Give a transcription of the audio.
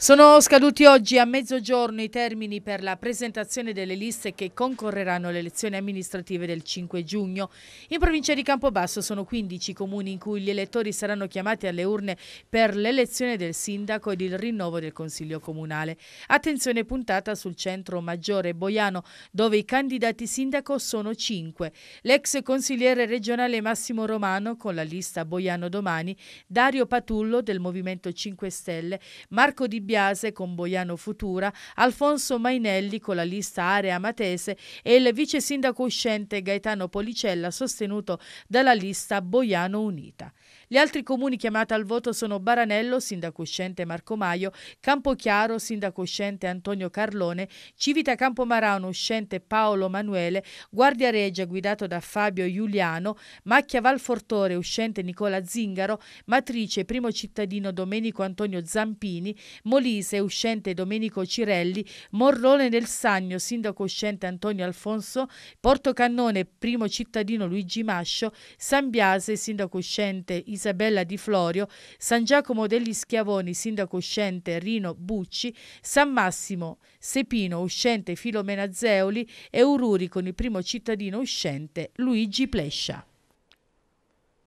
Sono scaduti oggi a mezzogiorno i termini per la presentazione delle liste che concorreranno alle elezioni amministrative del 5 giugno. In provincia di Campobasso sono 15 comuni in cui gli elettori saranno chiamati alle urne per l'elezione del sindaco ed il rinnovo del consiglio comunale. Attenzione puntata sul centro maggiore Boiano, dove i candidati sindaco sono 5. L'ex consigliere regionale Massimo Romano con la lista Boiano Domani, Dario Patullo del Movimento 5 Stelle, Marco Di Biase con Boiano Futura, Alfonso Mainelli con la lista Area Matese e il vice sindaco uscente Gaetano Policella sostenuto dalla lista Boiano Unita. Gli altri comuni chiamati al voto sono Baranello, sindaco uscente Marco Maio, Campochiaro, sindaco uscente Antonio Carlone, Civita Campomarano, uscente Paolo Manuele, Guardia Regia, guidato da Fabio Giuliano, Macchia Valfortore, uscente Nicola Zingaro, Matrice, primo cittadino Domenico Antonio Zampini, Molise, uscente Domenico Cirelli, Morrone del Sagno, sindaco uscente Antonio Alfonso, Portocannone, primo cittadino Luigi Mascio, San Biase, sindaco uscente Isabella, Isabella Di Florio, San Giacomo degli Schiavoni, sindaco uscente Rino Bucci, San Massimo Sepino, uscente Filomena Zeoli e Ururi con il primo cittadino uscente Luigi Plescia.